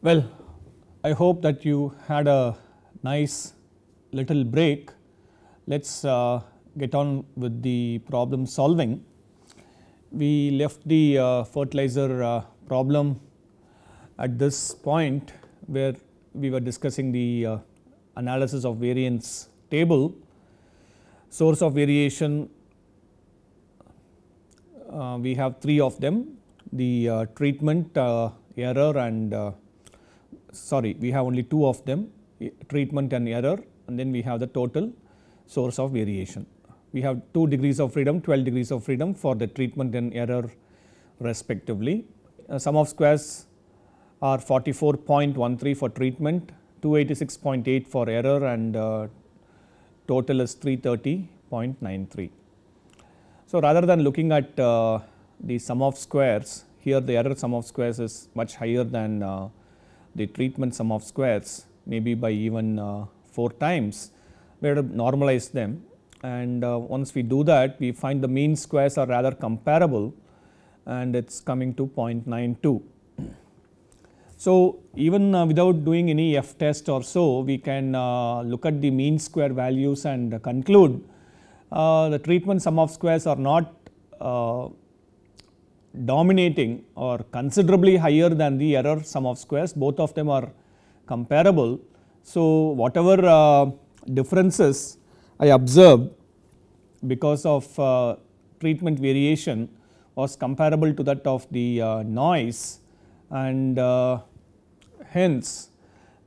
Well, I hope that you had a nice little break. Let's uh, get on with the problem solving. We left the uh, fertilizer uh, problem at this point where we were discussing the uh, analysis of variance table, source of variation uh, we have three of them the uh, treatment uh, error and uh, sorry we have only two of them treatment and error and then we have the total source of variation. We have 2 degrees of freedom 12 degrees of freedom for the treatment and error respectively. Uh, sum of squares are 44.13 for treatment, 286.8 for error and uh, total is 330.93. So, rather than looking at uh, the sum of squares, here the error sum of squares is much higher than uh, the treatment sum of squares maybe by even uh, 4 times, we have to normalize them and uh, once we do that we find the mean squares are rather comparable and it is coming to 0.92 so even uh, without doing any F test or so, we can uh, look at the mean square values and conclude uh, the treatment sum of squares are not dominating or considerably higher than the error sum of squares both of them are comparable. So whatever uh, differences I observed because of uh, treatment variation was comparable to that of the uh, noise and Hence,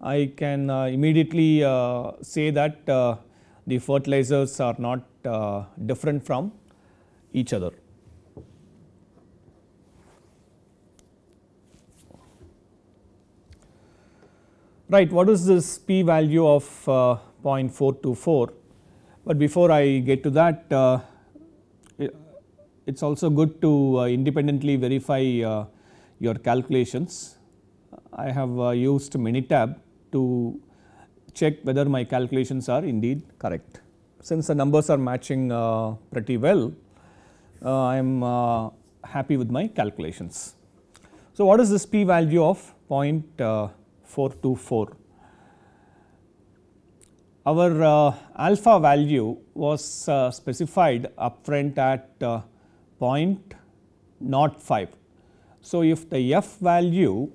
I can uh, immediately uh, say that uh, the fertilizers are not different from each other. Right, what is this p value of uh, 0.424? But before I get to that, uh, it is also good to uh, independently verify your calculations. I have uh, used Minitab to check whether my calculations are indeed correct. Since the numbers are matching uh, pretty well, uh, I am uh, happy with my calculations. So, what is this p value of 0.424? Uh, Our uh, alpha value was specified upfront at 0.05. So, if the f value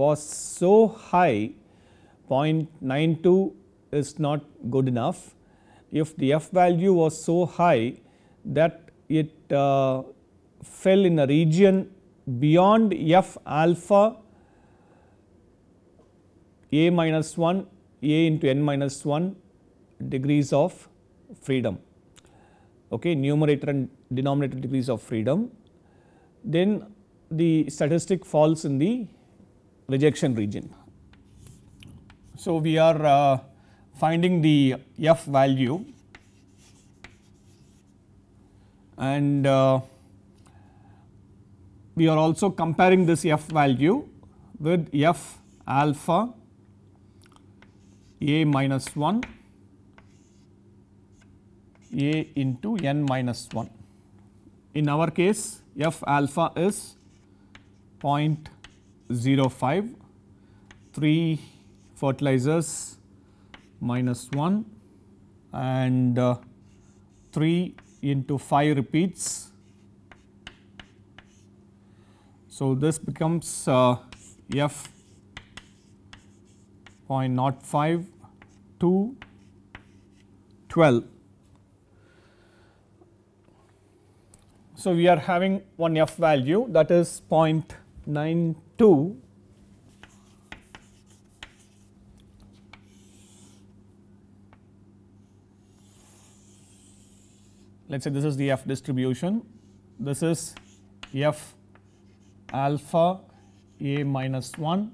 was so high 0.92 is not good enough. If the f value was so high that it uh, fell in a region beyond f alpha a minus 1 a into n minus 1 degrees of freedom okay numerator and denominator degrees of freedom then the statistic falls in the rejection region. So, we are uh, finding the F value and uh, we are also comparing this F value with F alpha A minus 1 A into n minus 1. In our case F alpha is 0 05, 3 fertilizers minus 1 and uh, 3 into 5 repeats. So, this becomes uh, F 0.05 2 12. So, we are having one F value that is 0.05 Nine let us say this is the F distribution, this is F alpha A minus 1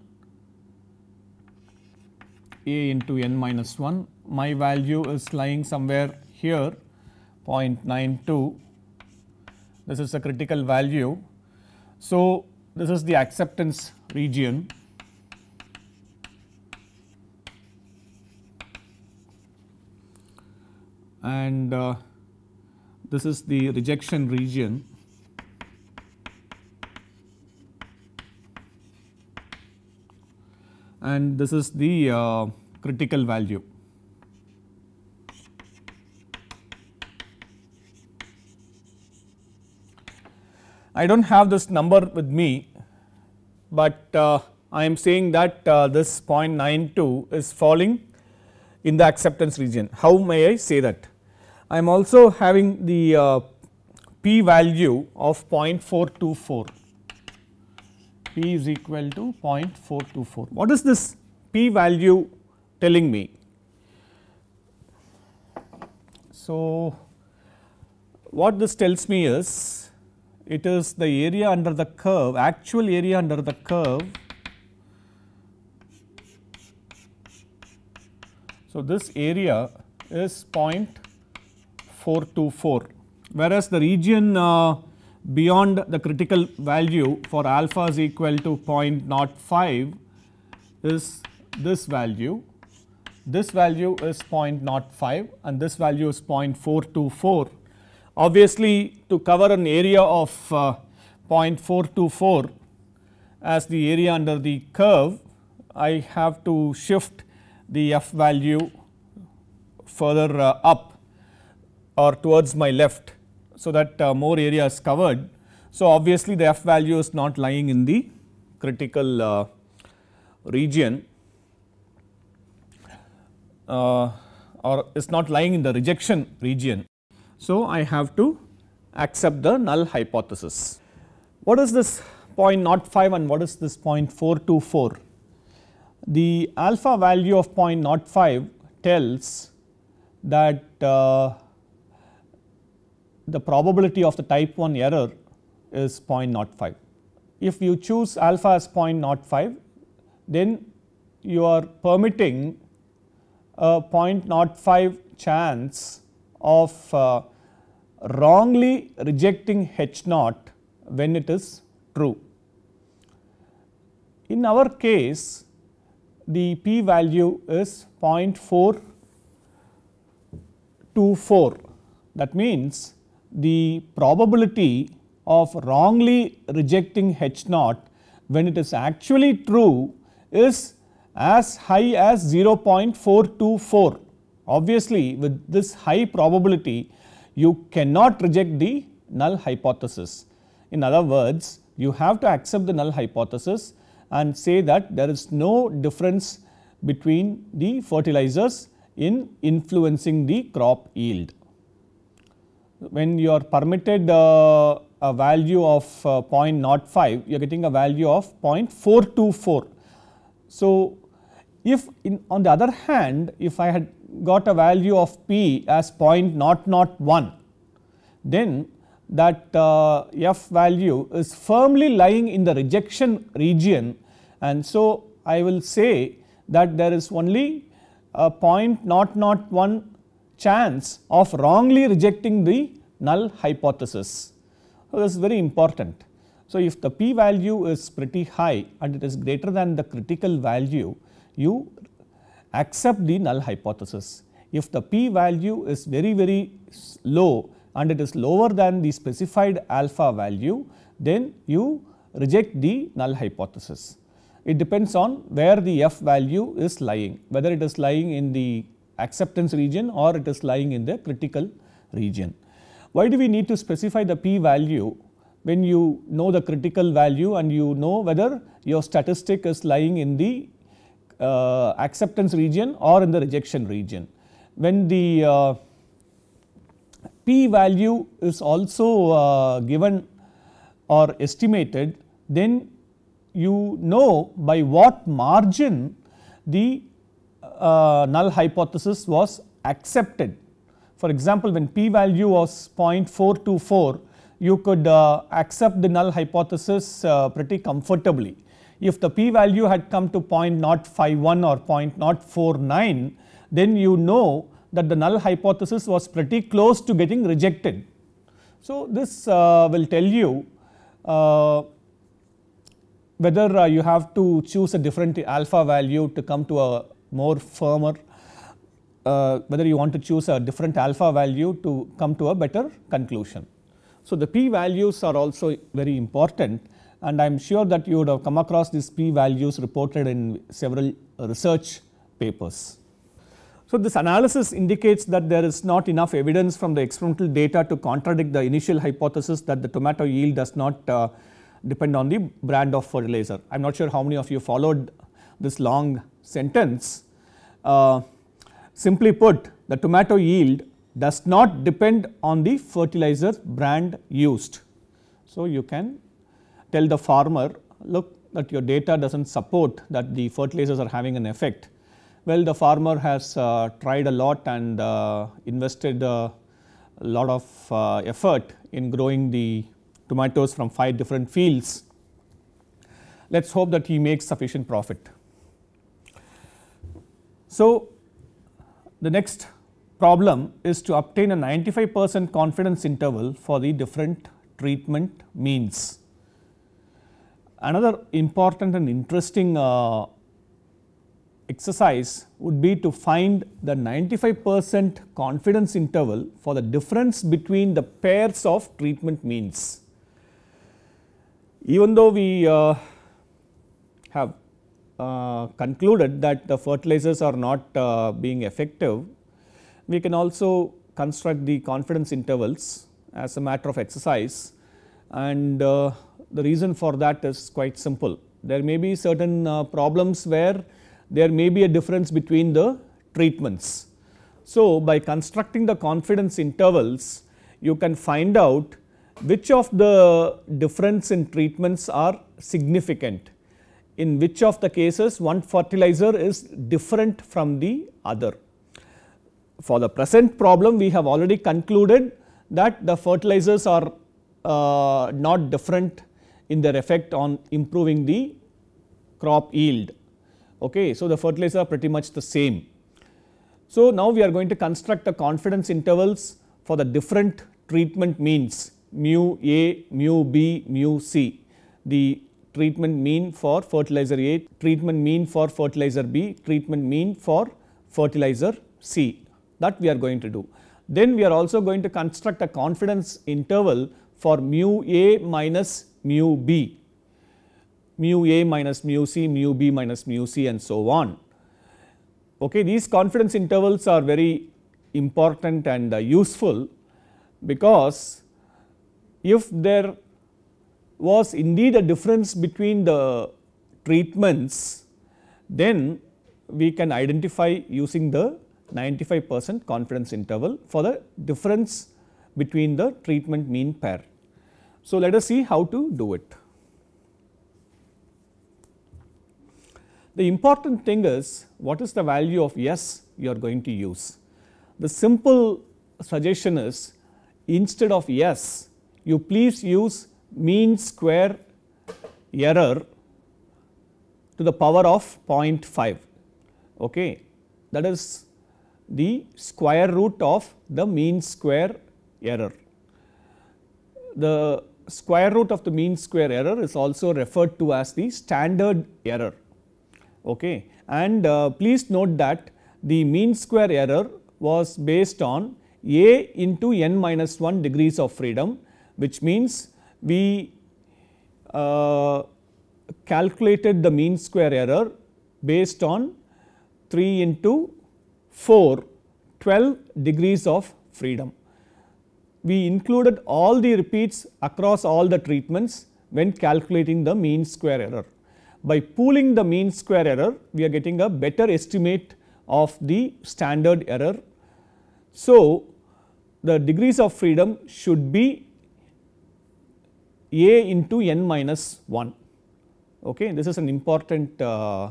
A into N minus 1. My value is lying somewhere here 0.92, this is the critical value. So, this is the acceptance region and uh, this is the rejection region. and this is the uh, critical value. I do not have this number with me, but uh, I am saying that uh, this 0.92 is falling in the acceptance region. How may I say that? I am also having the uh, p value of 0.424, p is equal to 0.424. What is this p value telling me? So, what this tells me is it is the area under the curve, actual area under the curve. So, this area is 0.424, whereas the region uh, beyond the critical value for alpha is equal to 0.05 is this value. This value is 0.05 and this value is 0.424 Obviously, to cover an area of 0.424 uh, as the area under the curve, I have to shift the f value further uh, up or towards my left, so that uh, more area is covered. So, obviously, the f value is not lying in the critical region or is not lying in the rejection region. So, I have to accept the null hypothesis. What is this 0.05 and what is this 0.424? The alpha value of 0.05 tells that uh, the probability of the type 1 error is 0.05. If you choose alpha as 0.05, then you are permitting a 0.05 chance of uh, wrongly rejecting H naught when it is true. In our case the p value is 0.424 that means the probability of wrongly rejecting H naught when it is actually true is as high as 0.424 Obviously, with this high probability, you cannot reject the null hypothesis. In other words, you have to accept the null hypothesis and say that there is no difference between the fertilizers in influencing the crop yield. When you are permitted uh, a value of uh, 0.05, you are getting a value of 0.424. So, if in, on the other hand, if I had got a value of p as 0.001 then that uh, f value is firmly lying in the rejection region and so I will say that there is only a 0.001 chance of wrongly rejecting the null hypothesis. So, this is very important. So, if the p value is pretty high and it is greater than the critical value you accept the null hypothesis. If the p value is very very low and it is lower than the specified alpha value then you reject the null hypothesis. It depends on where the f value is lying whether it is lying in the acceptance region or it is lying in the critical region. Why do we need to specify the p value when you know the critical value and you know whether your statistic is lying in the uh, acceptance region or in the rejection region. When the uh, p value is also uh, given or estimated then you know by what margin the uh, null hypothesis was accepted. For example, when p value was 0.424 you could uh, accept the null hypothesis uh, pretty comfortably if the p value had come to 0.051 or 0.049, then you know that the null hypothesis was pretty close to getting rejected. So, this uh, will tell you uh, whether uh, you have to choose a different alpha value to come to a more firmer, uh, whether you want to choose a different alpha value to come to a better conclusion. So, the p values are also very important and I am sure that you would have come across these p values reported in several research papers. So, this analysis indicates that there is not enough evidence from the experimental data to contradict the initial hypothesis that the tomato yield does not uh, depend on the brand of fertilizer. I am not sure how many of you followed this long sentence. Uh, simply put, the tomato yield does not depend on the fertilizer brand used. So, you can tell the farmer, look that your data does not support that the fertilizers are having an effect. Well, the farmer has uh, tried a lot and uh, invested a lot of uh, effort in growing the tomatoes from 5 different fields. Let us hope that he makes sufficient profit. So, the next problem is to obtain a 95 percent confidence interval for the different treatment means. Another important and interesting uh, exercise would be to find the 95% confidence interval for the difference between the pairs of treatment means. Even though we uh, have uh, concluded that the fertilizers are not uh, being effective, we can also construct the confidence intervals as a matter of exercise and uh, the reason for that is quite simple. There may be certain uh, problems where there may be a difference between the treatments. So, by constructing the confidence intervals, you can find out which of the difference in treatments are significant, in which of the cases one fertilizer is different from the other. For the present problem, we have already concluded that the fertilizers are uh, not different in their effect on improving the crop yield. Okay. So, the fertilizer are pretty much the same. So, now we are going to construct the confidence intervals for the different treatment means mu A, mu B, mu C. The treatment mean for fertilizer A, treatment mean for fertilizer B, treatment mean for fertilizer C that we are going to do. Then we are also going to construct a confidence interval for mu A minus mu b, mu a minus mu c, mu b minus mu c and so on. Okay, these confidence intervals are very important and uh, useful because if there was indeed a difference between the treatments, then we can identify using the 95 percent confidence interval for the difference between the treatment mean pair. So, let us see how to do it. The important thing is what is the value of S you are going to use. The simple suggestion is instead of S you please use mean square error to the power of 0.5 okay that is the square root of the mean square error the square root of the mean square error is also referred to as the standard error. Okay. And uh, please note that the mean square error was based on a into n minus 1 degrees of freedom which means we uh, calculated the mean square error based on 3 into 4 12 degrees of freedom we included all the repeats across all the treatments when calculating the mean square error. By pooling the mean square error, we are getting a better estimate of the standard error. So, the degrees of freedom should be a into n minus 1. Okay. This is an important uh,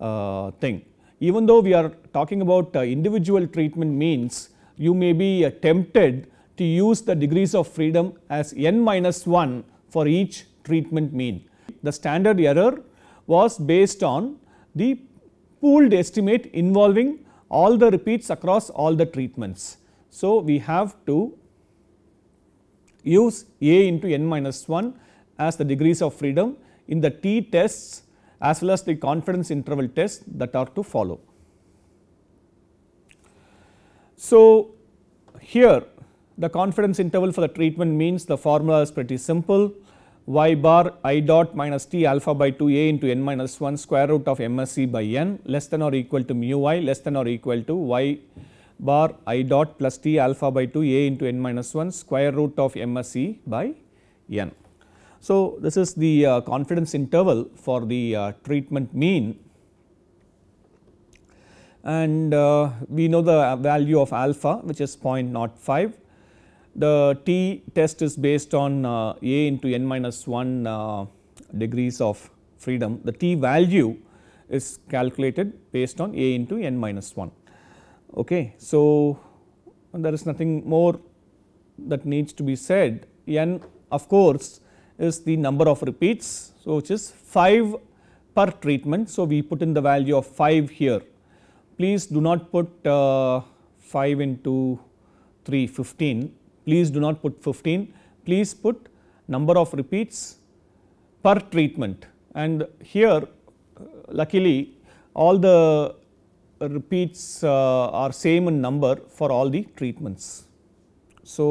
uh, thing. Even though we are talking about uh, individual treatment means, you may be tempted to use the degrees of freedom as n minus 1 for each treatment mean. The standard error was based on the pooled estimate involving all the repeats across all the treatments. So, we have to use A into n minus 1 as the degrees of freedom in the t tests as well as the confidence interval tests that are to follow. So, here the confidence interval for the treatment means the formula is pretty simple y bar i dot minus t alpha by 2 a into n minus 1 square root of msc by n less than or equal to mu y less than or equal to y bar i dot plus t alpha by 2 a into n minus 1 square root of msc by n. So, this is the uh, confidence interval for the uh, treatment mean and uh, we know the uh, value of alpha which is 0.05. The t test is based on uh, a into n minus 1 uh, degrees of freedom. The t value is calculated based on a into n minus 1. Okay. So, there is nothing more that needs to be said. n of course is the number of repeats. So, which is 5 per treatment. So, we put in the value of 5 here please do not put uh, 5 into 3 15 please do not put 15 please put number of repeats per treatment and here luckily all the repeats uh, are same in number for all the treatments. So,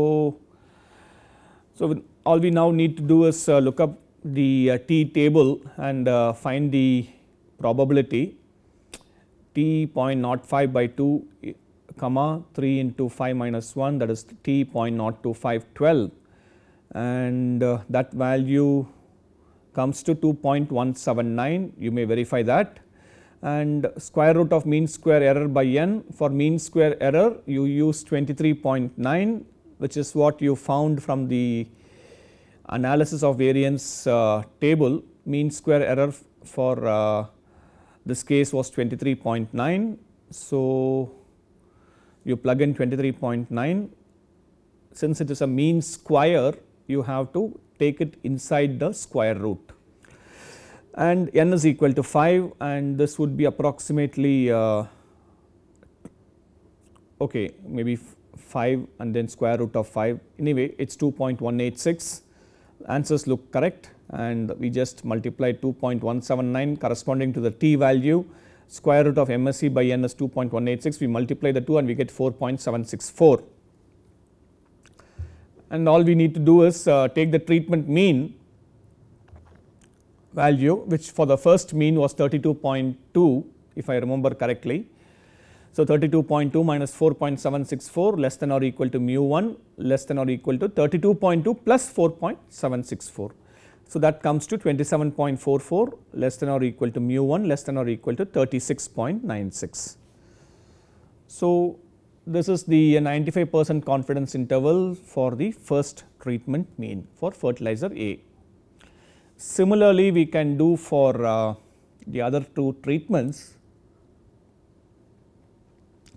so all we now need to do is uh, look up the t table and find the probability t 0.05 by 2 eh, comma 3 into 5 minus 1 that is t 0.02512 and uh, that value comes to 2.179 you may verify that and square root of mean square error by n for mean square error you use 23.9 which is what you found from the analysis of variance uh, table mean square error for uh, this case was 23.9. So, you plug in 23.9 since it is a mean square you have to take it inside the square root and n is equal to 5 and this would be approximately uh, okay maybe 5 and then square root of 5 anyway it is 2.186 answers look correct and we just multiply 2.179 corresponding to the t value square root of MSE by n is 2.186 we multiply the 2 and we get 4.764 and all we need to do is uh, take the treatment mean value which for the first mean was 32.2 if I remember correctly. So, 32.2 minus 4.764 less than or equal to mu 1 less than or equal to 32.2 plus 4.764. So, that comes to 27.44 less than or equal to mu 1 less than or equal to 36.96. So, this is the uh, 95 percent confidence interval for the first treatment mean for fertilizer A. Similarly, we can do for uh, the other two treatments.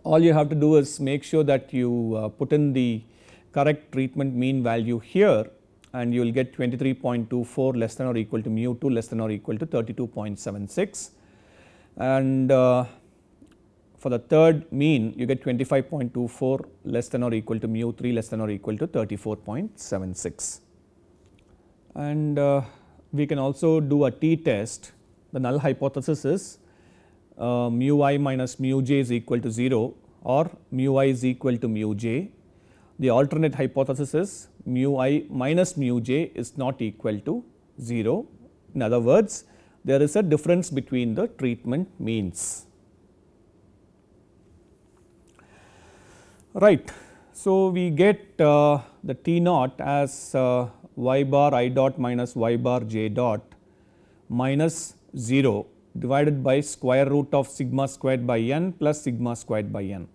All you have to do is make sure that you uh, put in the correct treatment mean value here and you will get 23.24 less than or equal to mu 2 less than or equal to 32.76 and uh, for the third mean you get 25.24 less than or equal to mu 3 less than or equal to 34.76 and uh, we can also do a t test the null hypothesis is uh, mu i minus mu j is equal to 0 or mu i is equal to mu j the alternate hypothesis is mu i minus mu j is not equal to 0. In other words, there is a difference between the treatment means. Right. So, we get uh, the T naught as uh, y bar i dot minus y bar j dot minus 0 divided by square root of sigma squared by n plus sigma squared by n.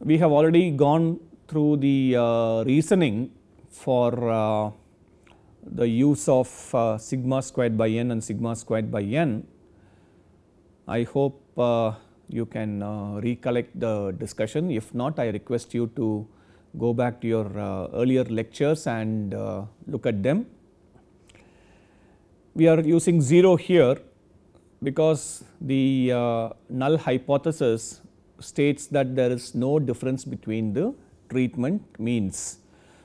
We have already gone through the uh, reasoning for uh, the use of uh, sigma squared by n and sigma squared by n, I hope you can recollect the discussion. If not, I request you to go back to your earlier lectures and look at them. We are using 0 here because the null hypothesis states that there is no difference between the treatment means.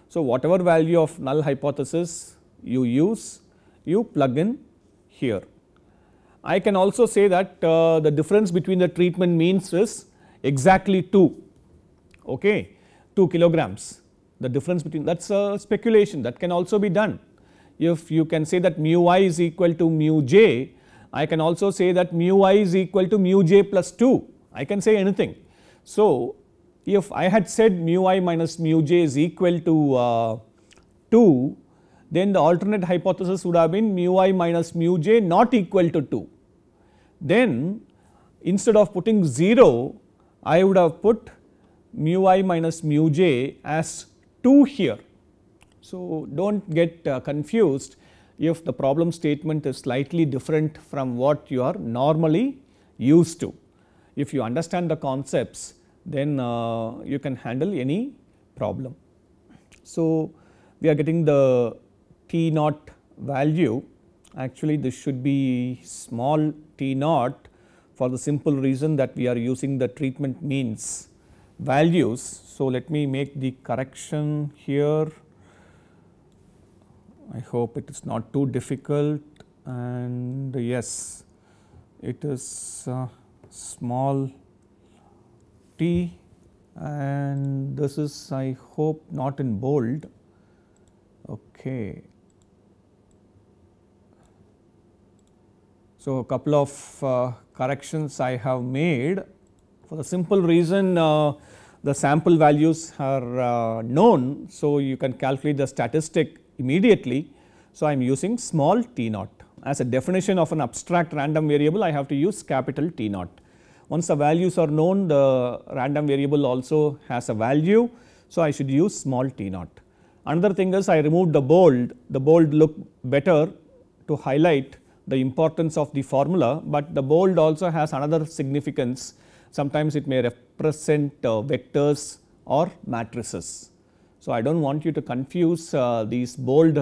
So, whatever value of null hypothesis you use, you plug in here. I can also say that uh, the difference between the treatment means is exactly 2, okay, 2 kilograms. The difference between that is a speculation that can also be done. If you can say that mu i is equal to mu j, I can also say that mu i is equal to mu j plus 2, I can say anything. So, if I had said mu i minus mu j is equal to uh, 2, then the alternate hypothesis would have been mu i minus mu j not equal to 2. Then instead of putting 0, I would have put mu i minus mu j as 2 here. So, do not get uh, confused if the problem statement is slightly different from what you are normally used to. If you understand the concepts, then uh, you can handle any problem. So, we are getting the T naught value actually this should be small T naught for the simple reason that we are using the treatment means values. So, let me make the correction here. I hope it is not too difficult and yes it is uh, small and this is I hope not in bold okay. So, a couple of uh, corrections I have made for the simple reason uh, the sample values are uh, known. So, you can calculate the statistic immediately. So, I am using small t naught as a definition of an abstract random variable I have to use capital T naught. Once the values are known, the random variable also has a value. So, I should use small t naught. Another thing is I removed the bold, the bold look better to highlight the importance of the formula, but the bold also has another significance. Sometimes it may represent uh, vectors or matrices. So, I do not want you to confuse uh, these bold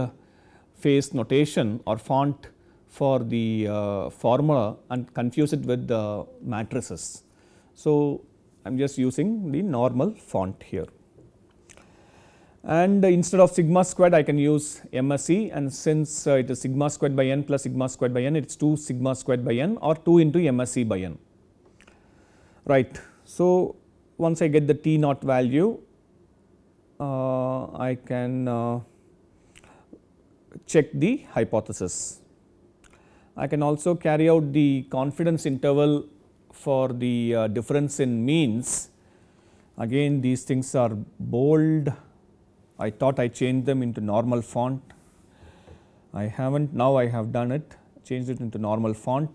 face notation or font for the uh, formula and confuse it with the matrices. So, I am just using the normal font here. And instead of sigma squared I can use MSE and since uh, it is sigma squared by n plus sigma squared by n it is 2 sigma squared by n or 2 into MSE by n. Right. So, once I get the T naught value uh, I can uh, check the hypothesis. I can also carry out the confidence interval for the uh, difference in means. Again these things are bold, I thought I changed them into normal font. I have not now I have done it changed it into normal font.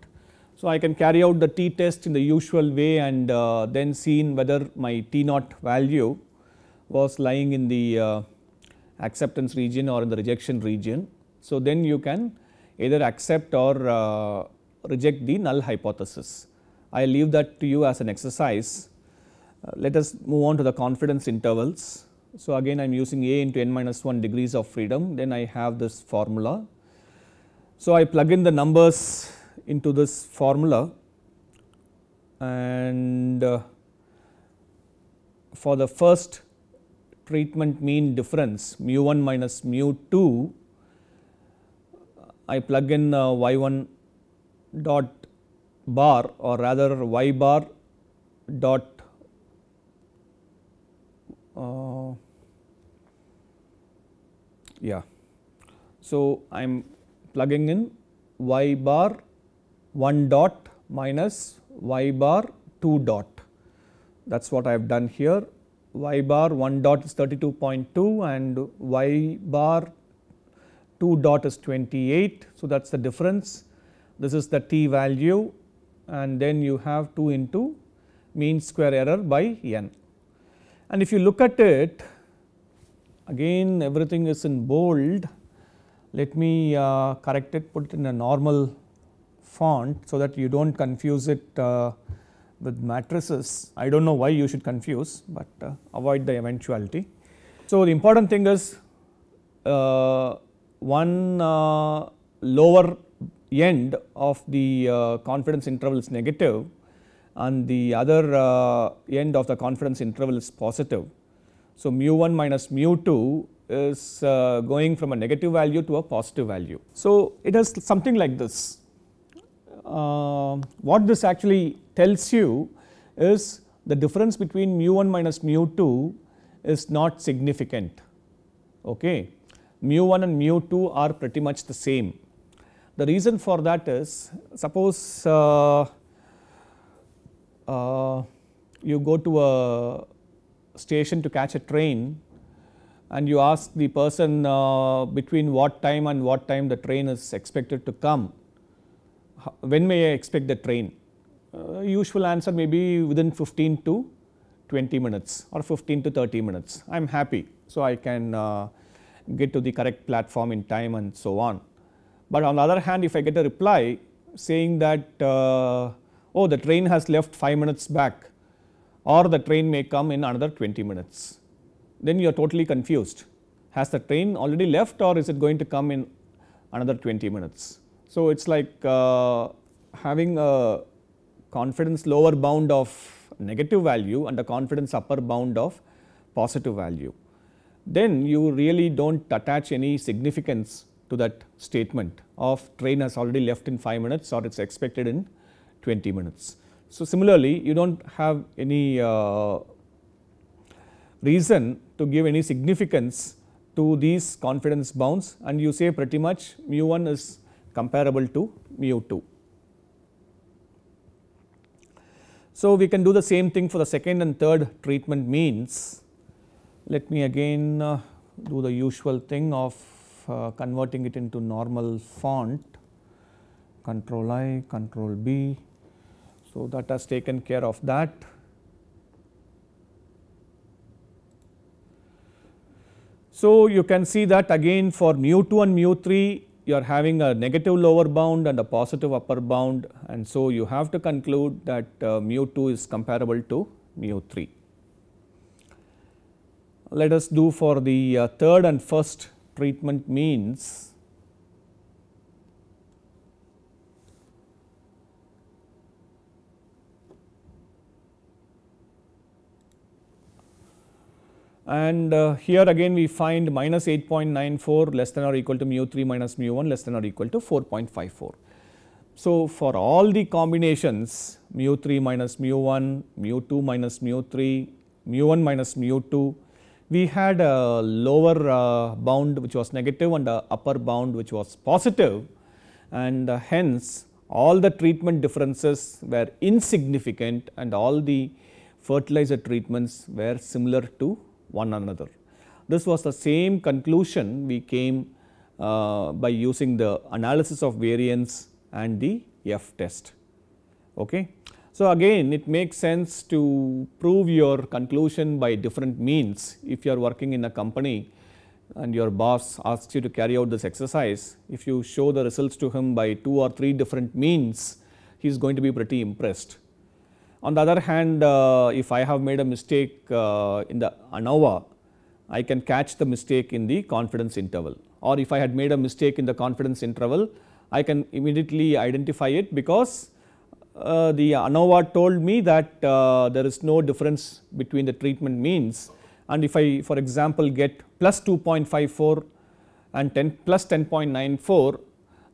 So, I can carry out the t test in the usual way and uh, then seen whether my t naught value was lying in the uh, acceptance region or in the rejection region. So, then you can either accept or uh, reject the null hypothesis. I leave that to you as an exercise. Uh, let us move on to the confidence intervals. So, again I am using a into n minus 1 degrees of freedom then I have this formula. So, I plug in the numbers into this formula and uh, for the first treatment mean difference mu 1 minus mu 2 I plug in uh, y 1 dot bar or rather y bar dot uh, yeah. So, I am plugging in y bar 1 dot minus y bar 2 dot that is what I have done here y bar 1 dot is 32.2 and y bar 2 dot is 28. So, that is the difference this is the t value and then you have 2 into mean square error by n. And if you look at it again everything is in bold let me uh, correct it put it in a normal font so that you do not confuse it uh, with matrices. I do not know why you should confuse, but uh, avoid the eventuality. So, the important thing is uh, one uh, lower end of the uh, confidence interval is negative and the other uh, end of the confidence interval is positive. So, mu 1 minus mu 2 is uh, going from a negative value to a positive value. So, it has something like this. Uh, what this actually tells you is the difference between mu 1 minus mu 2 is not significant. Okay mu 1 and mu 2 are pretty much the same. The reason for that is suppose uh, uh, you go to a station to catch a train and you ask the person uh, between what time and what time the train is expected to come, when may I expect the train? Uh, usual answer may be within 15 to 20 minutes or 15 to 30 minutes, I am happy. So, I can uh, get to the correct platform in time and so on. But on the other hand if I get a reply saying that uh, oh the train has left 5 minutes back or the train may come in another 20 minutes, then you are totally confused. Has the train already left or is it going to come in another 20 minutes? So, it is like uh, having a confidence lower bound of negative value and a confidence upper bound of positive value then you really do not attach any significance to that statement of train has already left in 5 minutes or it is expected in 20 minutes. So, similarly, you do not have any uh, reason to give any significance to these confidence bounds and you say pretty much mu 1 is comparable to mu 2. So, we can do the same thing for the second and third treatment means let me again uh, do the usual thing of uh, converting it into normal font control I, control B. So, that has taken care of that. So, you can see that again for mu 2 and mu 3 you are having a negative lower bound and a positive upper bound and so you have to conclude that uh, mu 2 is comparable to mu 3 let us do for the uh, third and first treatment means and uh, here again we find minus 8.94 less than or equal to mu 3 minus mu 1 less than or equal to 4.54. So, for all the combinations mu 3 minus mu 1, mu 2 minus mu 3, mu 1 minus mu 2 we had a lower uh, bound which was negative and a upper bound which was positive and uh, hence all the treatment differences were insignificant and all the fertilizer treatments were similar to one another. This was the same conclusion we came uh, by using the analysis of variance and the F test. Okay. So, again it makes sense to prove your conclusion by different means if you are working in a company and your boss asks you to carry out this exercise, if you show the results to him by two or three different means, he is going to be pretty impressed. On the other hand, uh, if I have made a mistake uh, in the ANOVA, I can catch the mistake in the confidence interval or if I had made a mistake in the confidence interval, I can immediately identify it because uh, the ANOVA told me that uh, there is no difference between the treatment means and if I for example get plus 2.54 and 10 plus 10.94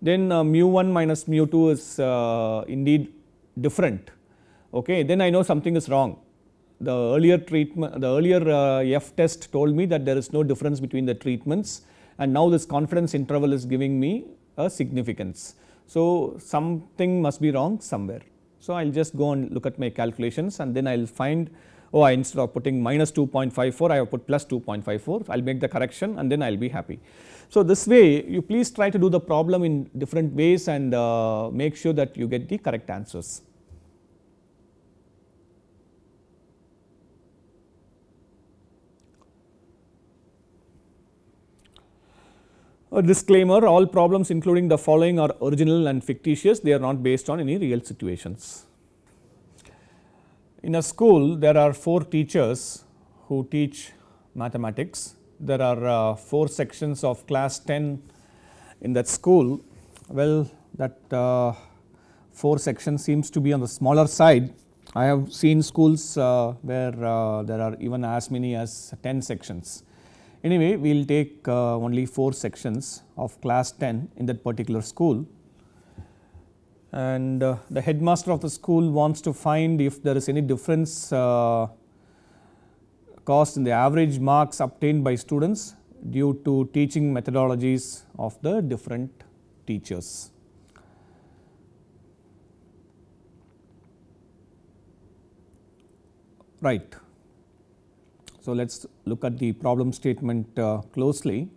then uh, mu 1 minus mu 2 is uh, indeed different okay then I know something is wrong. The earlier treatment the earlier uh, F test told me that there is no difference between the treatments and now this confidence interval is giving me a significance. So, something must be wrong somewhere. So, I will just go and look at my calculations and then I will find oh I instead of putting minus 2.54 I have put plus 2.54 I will make the correction and then I will be happy. So, this way you please try to do the problem in different ways and uh, make sure that you get the correct answers. A disclaimer, all problems including the following are original and fictitious, they are not based on any real situations. In a school, there are 4 teachers who teach mathematics. There are uh, 4 sections of class 10 in that school. Well, that uh, 4 section seems to be on the smaller side. I have seen schools uh, where uh, there are even as many as 10 sections. Anyway, we will take uh, only 4 sections of class 10 in that particular school and uh, the headmaster of the school wants to find if there is any difference uh, caused in the average marks obtained by students due to teaching methodologies of the different teachers. Right. So, let us look at the problem statement uh, closely.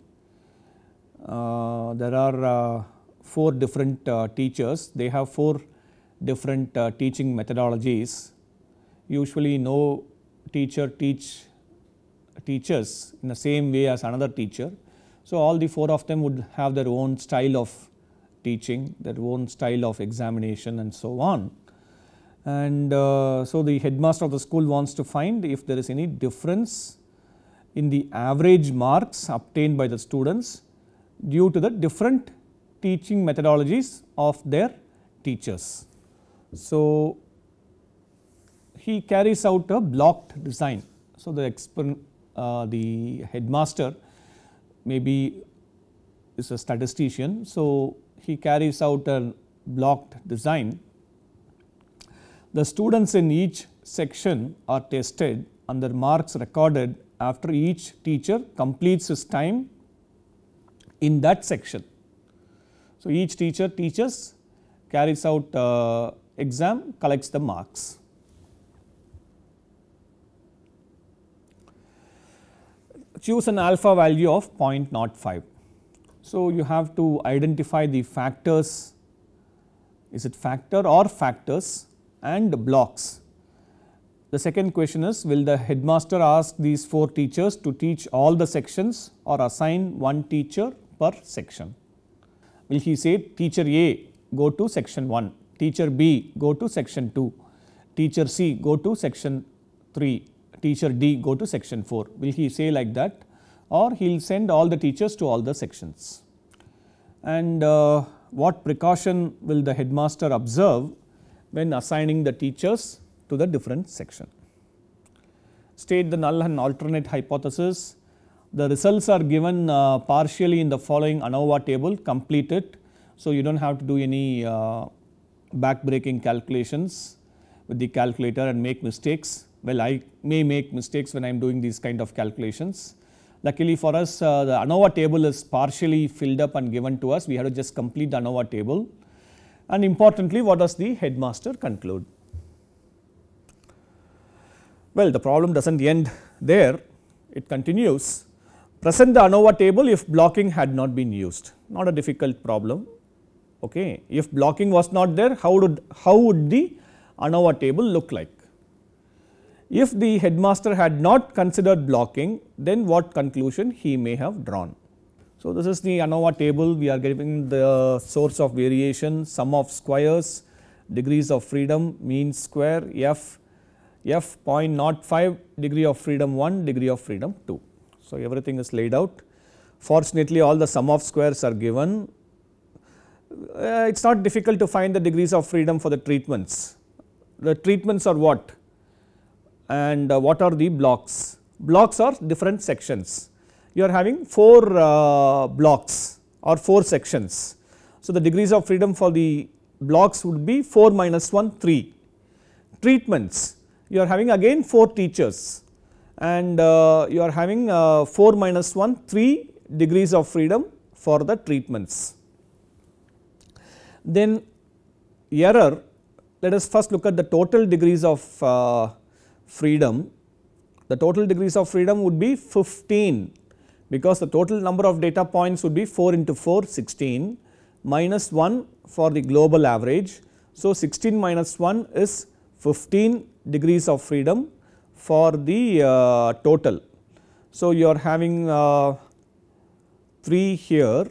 Uh, there are uh, 4 different teachers, they have 4 different teaching methodologies. Usually no teacher teach teaches in the same way as another teacher. So, all the 4 of them would have their own style of teaching, their own style of examination and so on and uh, so the headmaster of the school wants to find if there is any difference in the average marks obtained by the students due to the different teaching methodologies of their teachers. So, he carries out a blocked design. So, the, uh, the headmaster maybe is a statistician. So, he carries out a blocked design the students in each section are tested and their marks recorded after each teacher completes his time in that section. So, each teacher teaches, carries out uh, exam, collects the marks. Choose an alpha value of 0.05. So, you have to identify the factors, is it factor or factors and blocks. The second question is will the headmaster ask these 4 teachers to teach all the sections or assign one teacher per section? Will he say teacher A go to section 1, teacher B go to section 2, teacher C go to section 3, teacher D go to section 4. Will he say like that or he will send all the teachers to all the sections? And uh, what precaution will the headmaster observe when assigning the teachers to the different section. State the null and alternate hypothesis. The results are given uh, partially in the following ANOVA table, complete it. So, you do not have to do any uh, backbreaking calculations with the calculator and make mistakes. Well, I may make mistakes when I am doing these kind of calculations. Luckily for us, uh, the ANOVA table is partially filled up and given to us. We have to just complete the ANOVA table and importantly what does the headmaster conclude? Well, the problem does not end there, it continues. Present the ANOVA table if blocking had not been used, not a difficult problem. Okay. If blocking was not there, how, would, how would the ANOVA table look like? If the headmaster had not considered blocking, then what conclusion he may have drawn? So, this is the ANOVA table we are giving the uh, source of variation sum of squares degrees of freedom mean square f f 0.05 degree of freedom 1 degree of freedom 2. So, everything is laid out fortunately all the sum of squares are given uh, it is not difficult to find the degrees of freedom for the treatments. The treatments are what and uh, what are the blocks? Blocks are different sections you are having 4 uh, blocks or 4 sections. So, the degrees of freedom for the blocks would be 4 minus 1 3. Treatments you are having again 4 teachers and uh, you are having uh, 4 minus 1 3 degrees of freedom for the treatments. Then error let us first look at the total degrees of uh, freedom. The total degrees of freedom would be 15 because the total number of data points would be 4 into 4 16 minus 1 for the global average. So, 16 minus 1 is 15 degrees of freedom for the uh, total. So, you are having uh, 3 here,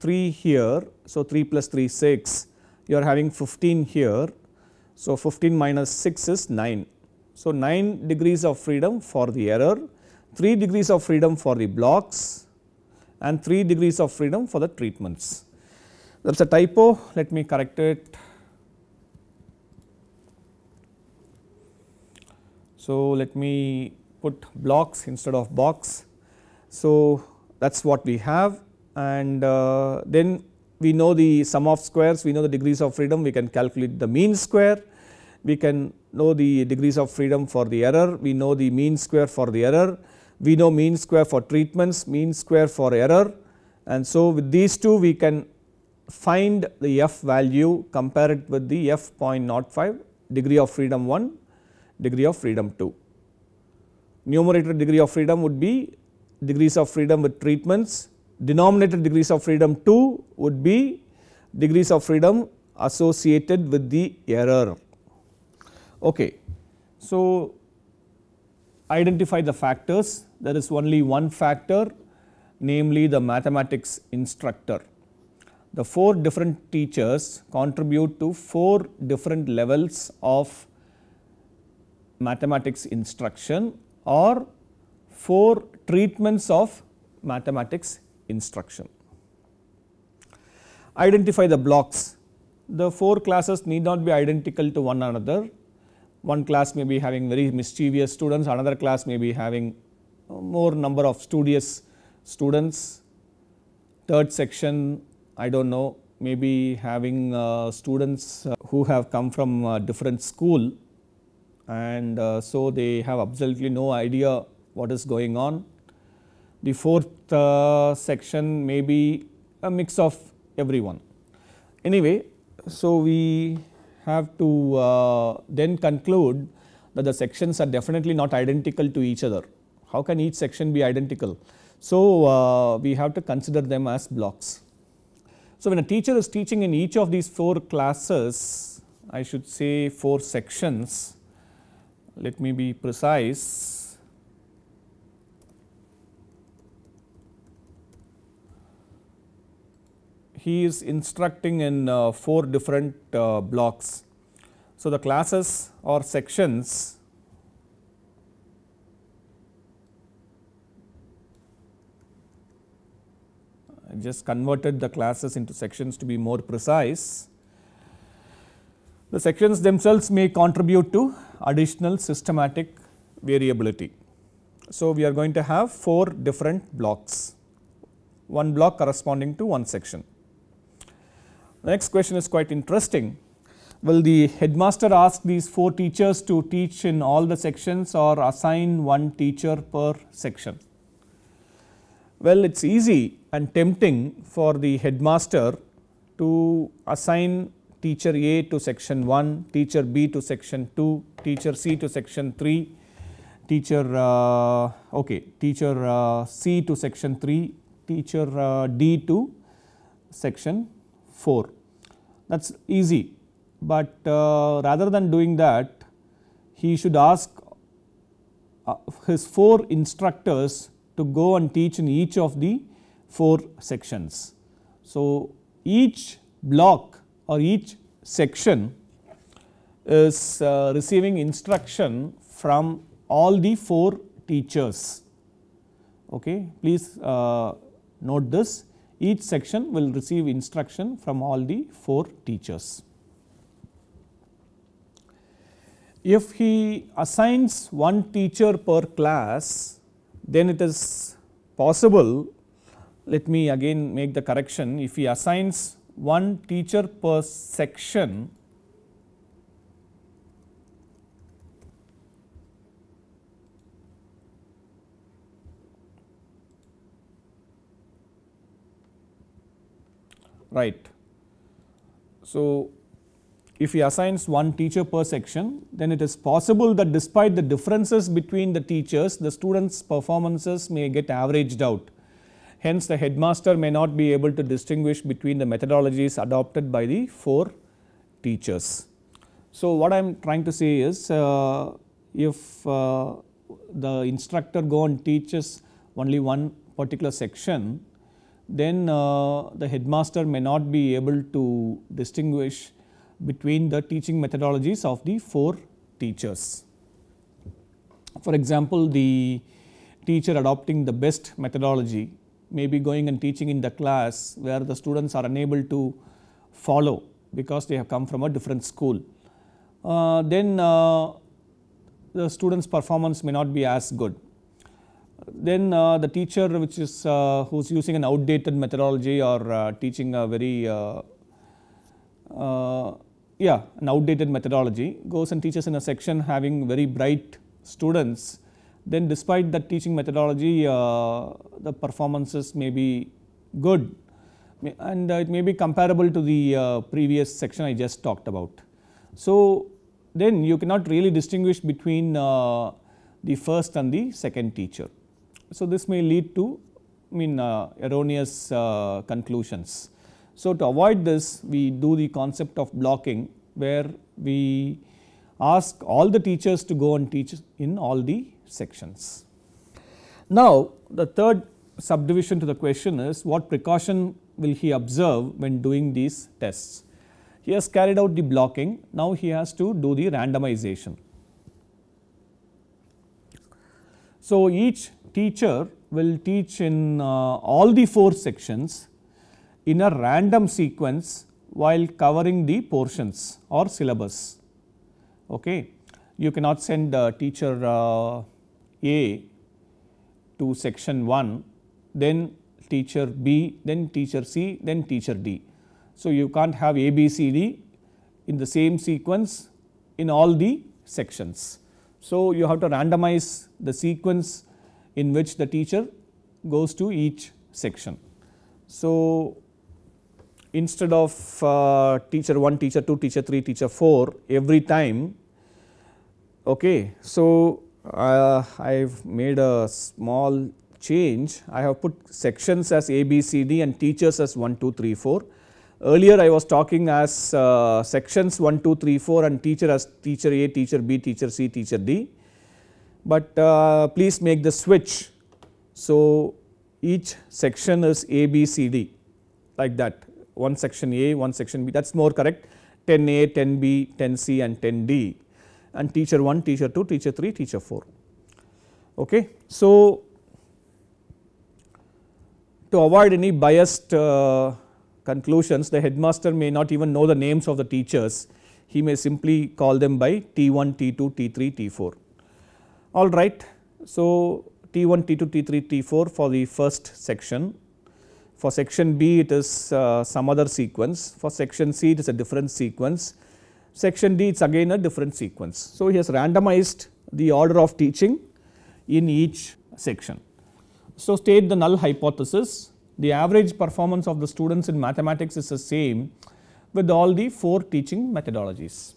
3 here, so 3 plus 3 6, you are having 15 here, so 15 minus 6 is 9. So, 9 degrees of freedom for the error 3 degrees of freedom for the blocks and 3 degrees of freedom for the treatments. There is a typo, let me correct it. So, let me put blocks instead of box. So, that is what we have and uh, then we know the sum of squares, we know the degrees of freedom, we can calculate the mean square, we can know the degrees of freedom for the error, we know the mean square for the error, we know mean square for treatments, mean square for error and so with these two we can find the f value compare it with the f 0.05 degree of freedom 1 degree of freedom 2. Numerator degree of freedom would be degrees of freedom with treatments, denominator degrees of freedom 2 would be degrees of freedom associated with the error. Okay. So, identify the factors there is only one factor namely the mathematics instructor. The 4 different teachers contribute to 4 different levels of mathematics instruction or 4 treatments of mathematics instruction. Identify the blocks. The 4 classes need not be identical to one another. One class may be having very mischievous students, another class may be having more number of studious students. Third section, I do not know, maybe having uh, students uh, who have come from uh, different school and uh, so they have absolutely no idea what is going on. The fourth uh, section may be a mix of everyone. Anyway, so we have to uh, then conclude that the sections are definitely not identical to each other. How can each section be identical? So, uh, we have to consider them as blocks. So, when a teacher is teaching in each of these 4 classes, I should say 4 sections, let me be precise. He is instructing in uh, 4 different uh, blocks. So, the classes or sections I just converted the classes into sections to be more precise. The sections themselves may contribute to additional systematic variability. So, we are going to have 4 different blocks, one block corresponding to one section. The next question is quite interesting. Will the headmaster ask these 4 teachers to teach in all the sections or assign one teacher per section? Well, it is easy and tempting for the headmaster to assign teacher A to section 1, teacher B to section 2, teacher C to section 3, teacher uh, okay, teacher uh, C to section 3, teacher uh, D to section 4. That is easy, but uh, rather than doing that, he should ask uh, his 4 instructors to go and teach in each of the 4 sections. So, each block or each section is uh, receiving instruction from all the 4 teachers. Okay. Please uh, note this each section will receive instruction from all the 4 teachers. If he assigns one teacher per class, then it is possible let me again make the correction if he assigns one teacher per section right. So, if he assigns one teacher per section, then it is possible that despite the differences between the teachers, the students' performances may get averaged out. Hence, the headmaster may not be able to distinguish between the methodologies adopted by the four teachers. So, what I am trying to say is uh, if uh, the instructor go and teaches only one particular section, then uh, the headmaster may not be able to distinguish between the teaching methodologies of the four teachers. For example, the teacher adopting the best methodology may be going and teaching in the class where the students are unable to follow because they have come from a different school. Uh, then uh, the student's performance may not be as good. Then uh, the teacher which is uh, who is using an outdated methodology or uh, teaching a very uh, yeah, an outdated methodology goes and teaches in a section having very bright students, then despite that teaching methodology, uh, the performances may be good and it may be comparable to the uh, previous section I just talked about. So, then you cannot really distinguish between uh, the first and the second teacher. So, this may lead to I mean uh, erroneous uh, conclusions. So, to avoid this we do the concept of blocking where we ask all the teachers to go and teach in all the sections. Now, the third subdivision to the question is what precaution will he observe when doing these tests. He has carried out the blocking, now he has to do the randomization. So, each teacher will teach in uh, all the 4 sections in a random sequence while covering the portions or syllabus. Okay. You cannot send uh, teacher uh, A to section 1, then teacher B, then teacher C, then teacher D. So, you can't have A, B, C, D in the same sequence in all the sections. So, you have to randomize the sequence in which the teacher goes to each section. So, instead of uh, teacher 1, teacher 2, teacher 3, teacher 4 every time. Okay. So, uh, I have made a small change. I have put sections as A, B, C, D and teachers as 1, 2, 3, 4. Earlier I was talking as uh, sections 1, 2, 3, 4 and teacher as teacher A, teacher B, teacher C, teacher D. But uh, please make the switch. So, each section is A, B, C, D like that one section A, one section B that is more correct 10A, 10B, 10C and 10D and teacher 1, teacher 2, teacher 3, teacher 4. Okay. So, to avoid any biased uh, conclusions the headmaster may not even know the names of the teachers he may simply call them by T1, T2, T3, T4. Alright. So, T1, T2, T3, T4 for the first section for section B it is uh, some other sequence, for section C it is a different sequence, section D it is again a different sequence. So, he has randomized the order of teaching in each section. So, state the null hypothesis the average performance of the students in mathematics is the same with all the 4 teaching methodologies.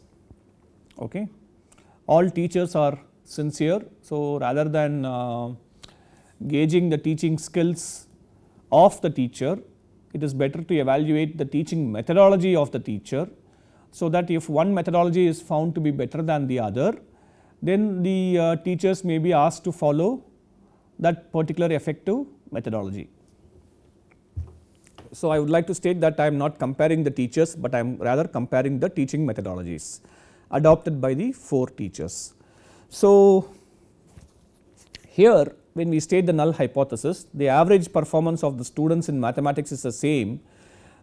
Okay. All teachers are sincere. So, rather than uh, gauging the teaching skills of the teacher. It is better to evaluate the teaching methodology of the teacher so that if one methodology is found to be better than the other, then the uh, teachers may be asked to follow that particular effective methodology. So, I would like to state that I am not comparing the teachers, but I am rather comparing the teaching methodologies adopted by the four teachers. So, here when we state the null hypothesis, the average performance of the students in mathematics is the same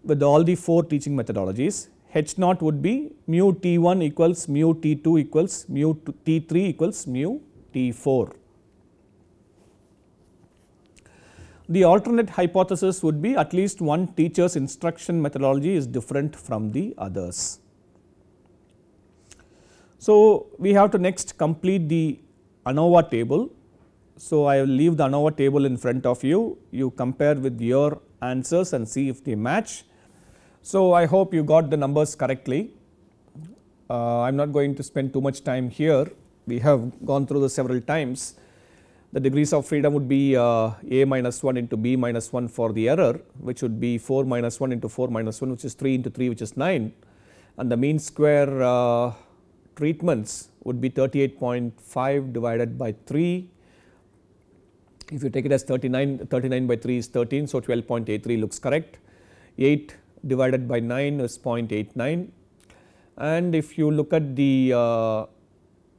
with all the 4 teaching methodologies. H naught would be mu T1 equals mu T2 equals mu T3 equals mu T4. The alternate hypothesis would be at least one teacher's instruction methodology is different from the others. So, we have to next complete the ANOVA table so, I will leave the ANOVA table in front of you, you compare with your answers and see if they match. So, I hope you got the numbers correctly. Uh, I am not going to spend too much time here, we have gone through this several times. The degrees of freedom would be uh, a minus 1 into b minus 1 for the error which would be 4 minus 1 into 4 minus 1 which is 3 into 3 which is 9 and the mean square uh, treatments would be 38.5 divided by 3 if you take it as 39, 39 by 3 is 13, so 12.83 looks correct. 8 divided by 9 is 0.89 and if you look at the uh,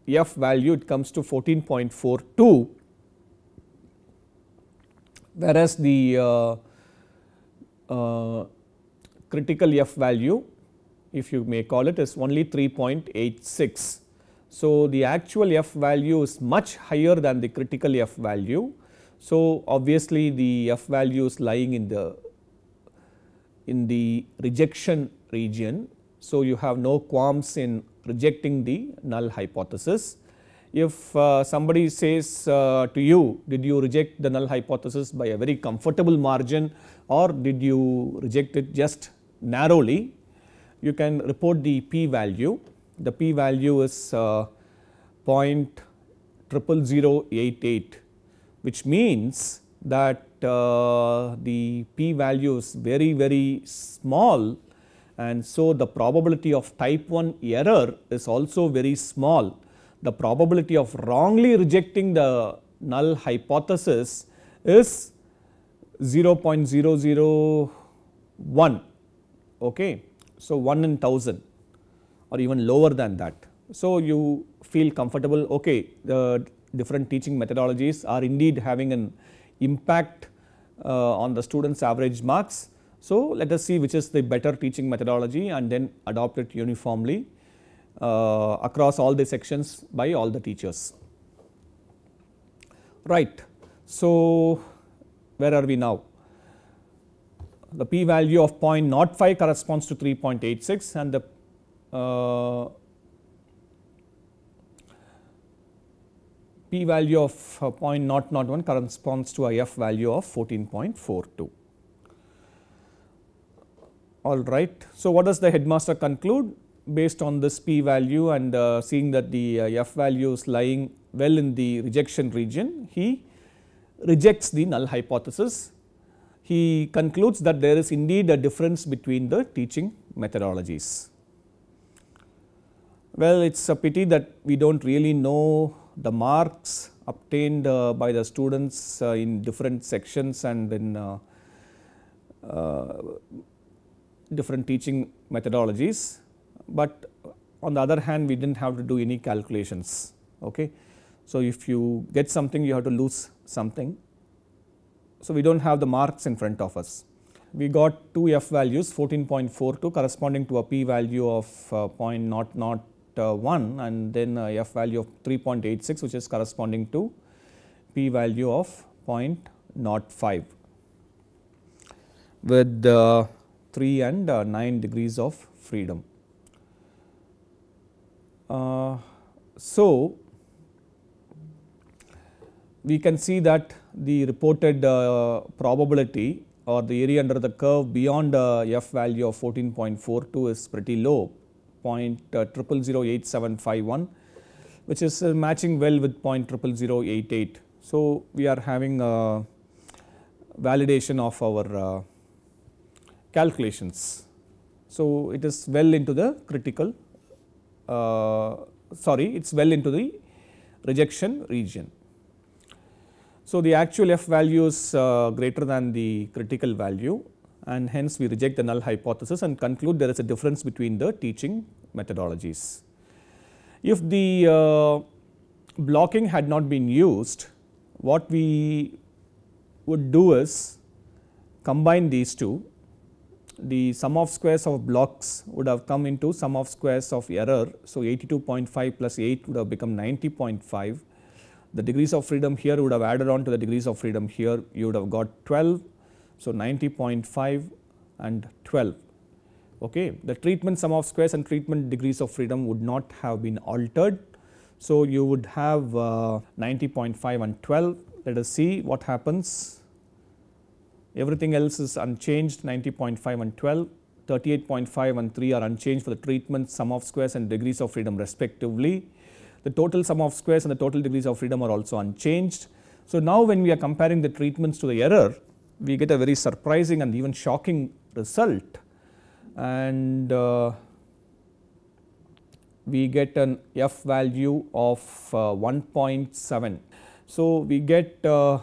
F value it comes to 14.42 whereas the uh, uh, critical F value if you may call it is only 3.86. So, the actual F value is much higher than the critical F value so, obviously the f value is lying in the in the rejection region. So, you have no qualms in rejecting the null hypothesis. If uh, somebody says uh, to you did you reject the null hypothesis by a very comfortable margin or did you reject it just narrowly, you can report the p value. The p value is uh, 0.00088 which means that uh, the p value is very very small and so the probability of type 1 error is also very small. The probability of wrongly rejecting the null hypothesis is 0.001 okay. So, 1 in 1000 or even lower than that. So, you feel comfortable okay the different teaching methodologies are indeed having an impact uh, on the students average marks. So, let us see which is the better teaching methodology and then adopt it uniformly uh, across all the sections by all the teachers. Right. So, where are we now? The p value of 0.05 corresponds to 3.86 and the uh, p value of uh, 0.001 corresponds to a f value of 14.42. All right. So, what does the headmaster conclude? Based on this p value and uh, seeing that the uh, f value is lying well in the rejection region, he rejects the null hypothesis. He concludes that there is indeed a difference between the teaching methodologies. Well, it is a pity that we do not really know the marks obtained uh, by the students uh, in different sections and in uh, different teaching methodologies, but on the other hand we did not have to do any calculations. Okay. So, if you get something you have to lose something. So, we do not have the marks in front of us. We got two F values 14.42 corresponding to a P value of uh, 0.000 1 and then uh, f value of 3.86 which is corresponding to p value of 0.05 with uh, 3 and uh, 9 degrees of freedom. so, we can see that the reported uh, probability or the area under the curve beyond uh, f value of 14.42 is pretty low uh, 0.0008751 which is uh, matching well with point triple zero eight eight. So, we are having a validation of our uh, calculations. So, it is well into the critical uh, sorry it is well into the rejection region. So, the actual f value is uh, greater than the critical value and hence we reject the null hypothesis and conclude there is a difference between the teaching methodologies. If the uh, blocking had not been used, what we would do is combine these two. The sum of squares of blocks would have come into sum of squares of error. So, 82.5 plus 8 would have become 90.5. The degrees of freedom here would have added on to the degrees of freedom here. You would have got 12 so, 90.5 and 12. Okay. The treatment sum of squares and treatment degrees of freedom would not have been altered. So, you would have uh, 90.5 and 12. Let us see what happens. Everything else is unchanged 90.5 and 12. 38.5 and 3 are unchanged for the treatment sum of squares and degrees of freedom respectively. The total sum of squares and the total degrees of freedom are also unchanged. So, now when we are comparing the treatments to the error, we get a very surprising and even shocking result and uh, we get an f value of uh, 1.7. So, we get uh,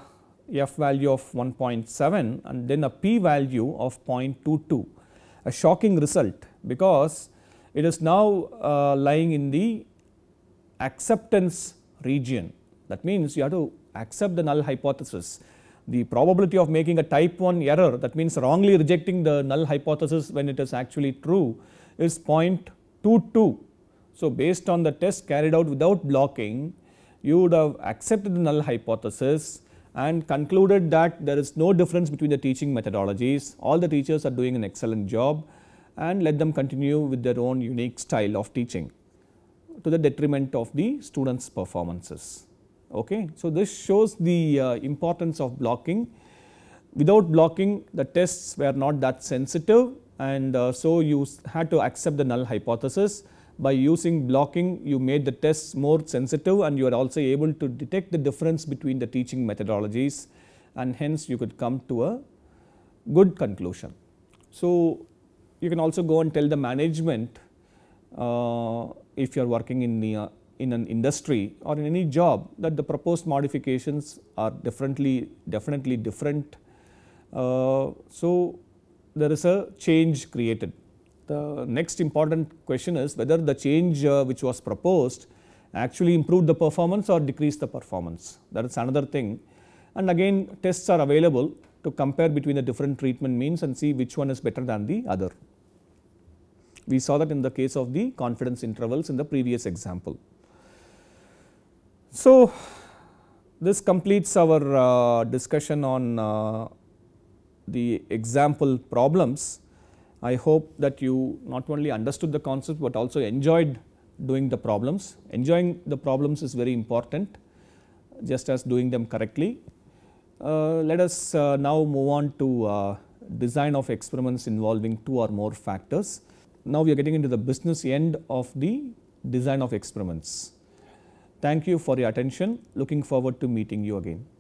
f value of 1.7 and then a p value of 0.22 a shocking result because it is now uh, lying in the acceptance region that means you have to accept the null hypothesis the probability of making a type 1 error, that means wrongly rejecting the null hypothesis when it is actually true is 0.22. So, based on the test carried out without blocking, you would have accepted the null hypothesis and concluded that there is no difference between the teaching methodologies, all the teachers are doing an excellent job and let them continue with their own unique style of teaching to the detriment of the students performances. Okay. So, this shows the uh, importance of blocking. Without blocking the tests were not that sensitive and uh, so you had to accept the null hypothesis. By using blocking you made the tests more sensitive and you are also able to detect the difference between the teaching methodologies and hence you could come to a good conclusion. So, you can also go and tell the management uh, if you are working in the in an industry or in any job that the proposed modifications are differently definitely different. Uh, so, there is a change created. The next important question is whether the change uh, which was proposed actually improved the performance or decreased the performance that is another thing and again tests are available to compare between the different treatment means and see which one is better than the other. We saw that in the case of the confidence intervals in the previous example. So, this completes our uh, discussion on uh, the example problems. I hope that you not only understood the concept, but also enjoyed doing the problems. Enjoying the problems is very important just as doing them correctly. Uh, let us uh, now move on to uh, design of experiments involving two or more factors. Now we are getting into the business end of the design of experiments. Thank you for your attention. Looking forward to meeting you again.